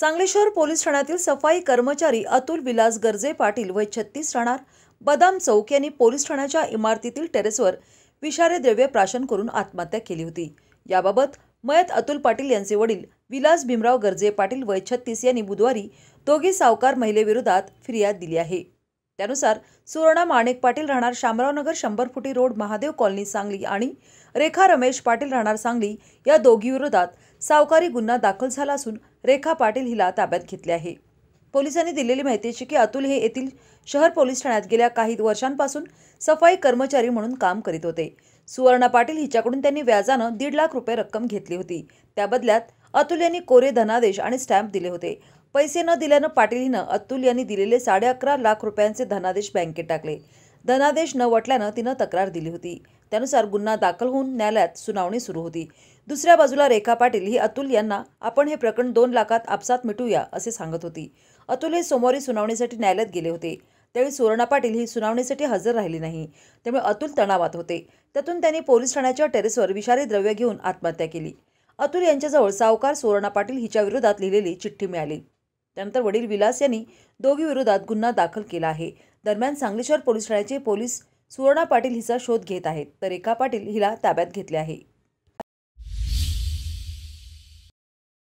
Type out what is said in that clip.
सांगली शहर पोलीस ठाण्यातील सफाई कर्मचारी अतुल विलास गर्जे पाटील वय छत्तीस राहणार बदाम चौक यांनी पोलीस ठाण्याच्या इमारतीतील टेरेसवर विषारी द्रव्य प्राशन करून आत्महत्या केली होती याबाबत मयत अतुल पाटील यांचे वडील विलास भीमराव गर्जे पाटील वय छत्तीस यांनी बुधवारी दोघी सावकार महिलेविरोधात फिर्याद दिली आहे त्यानुसार सुवर्णा माणिक पाटील राहणार शामराव नगर शंभर फुटी रोड महादेव कॉलनी सांगली आणि रेखा रमेश पाटील राहणार सांगली या दोघी विरोधात सावकारी गुन्हा दाखल झाला असून रेखा पाटील हिला ताब्यात घेतले आहे पोलिसांनी दिलेली माहिती अशी की अतुल हे येथील शहर पोलीस ठाण्यात गेल्या काही वर्षांपासून सफाई कर्मचारी म्हणून काम करीत होते सुवर्णा पाटील हिच्याकडून त्यांनी व्याजानं दीड लाख रुपये रक्कम घेतली होती त्या बदल्यात अतुल यांनी कोरे धनादेश आणि स्टॅम्प दिले होते पैसे न दिल्यानं पाटील हिनं अतुल यांनी दिलेले साडे अकरा लाख रुपयांचे धनादेश बँकेत टाकले धनादेश न वटल्यानं तिनं तक्रार दिली होती त्यानुसार गुन्हा दाखल होऊन न्यायालयात सुनावणी सुरू होती दुसऱ्या बाजूला रेखा पाटील ही अतुल यांना आपण हे प्रकरण दोन लाखात आपसात मिटूया असे सांगत होती अतुल हे सोमवारी सुनावणीसाठी न्यायालयात गेले होते त्यावेळी सुवर्णा पाटील ही सुनावणीसाठी हजर राहिली नाही त्यामुळे अतुल तणावात होते त्यातून त्यांनी पोलीस ठाण्याच्या टेरेसवर विषारी द्रव्य घेऊन आत्महत्या केली अतुल यांच्याजवळ सावकार सुवर्णा पाटील हिच्या विरोधात लिहिलेली चिठ्ठी मिळाली त्यानंतर वडील विलास यांनी दोघी विरोधात गुन्हा दाखल केला आहे दरम्यान सांगली शहर पोलीस ठाण्याचे पोलीस सुवर्णा पाटील हिचा शोध घेत आहेत तर रेखा पाटील हिला ताब्यात घेतले आहे